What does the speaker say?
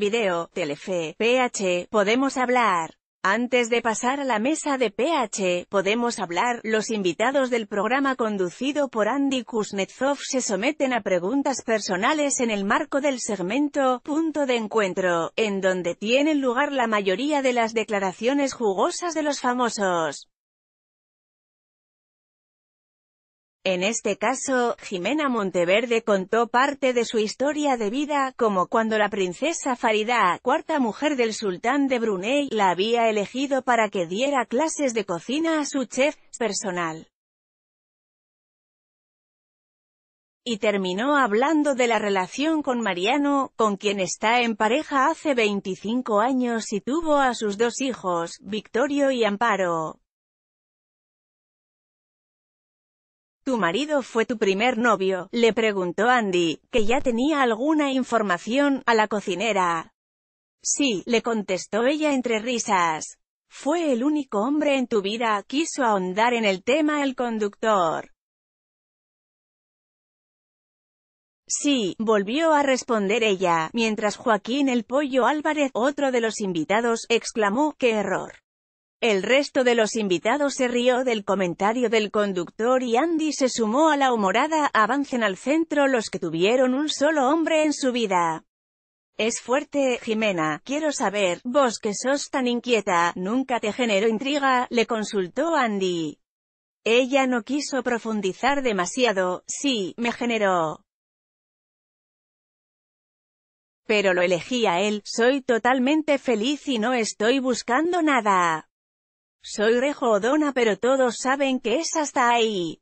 Video, Telefe, PH, Podemos Hablar. Antes de pasar a la mesa de PH, podemos hablar, los invitados del programa conducido por Andy Kuznetsov se someten a preguntas personales en el marco del segmento, punto de encuentro, en donde tienen lugar la mayoría de las declaraciones jugosas de los famosos. En este caso, Jimena Monteverde contó parte de su historia de vida, como cuando la princesa Faridá, cuarta mujer del sultán de Brunei, la había elegido para que diera clases de cocina a su chef personal. Y terminó hablando de la relación con Mariano, con quien está en pareja hace 25 años y tuvo a sus dos hijos, Victorio y Amparo. ¿Tu marido fue tu primer novio? Le preguntó Andy, que ya tenía alguna información, a la cocinera. Sí, le contestó ella entre risas. Fue el único hombre en tu vida, quiso ahondar en el tema el conductor. Sí, volvió a responder ella, mientras Joaquín el Pollo Álvarez, otro de los invitados, exclamó, ¡qué error! El resto de los invitados se rió del comentario del conductor y Andy se sumó a la humorada Avancen al centro los que tuvieron un solo hombre en su vida. Es fuerte, Jimena, quiero saber, vos que sos tan inquieta, nunca te generó intriga, le consultó Andy. Ella no quiso profundizar demasiado, sí, me generó. Pero lo elegí a él, soy totalmente feliz y no estoy buscando nada. Soy Rejo pero todos saben que es hasta ahí.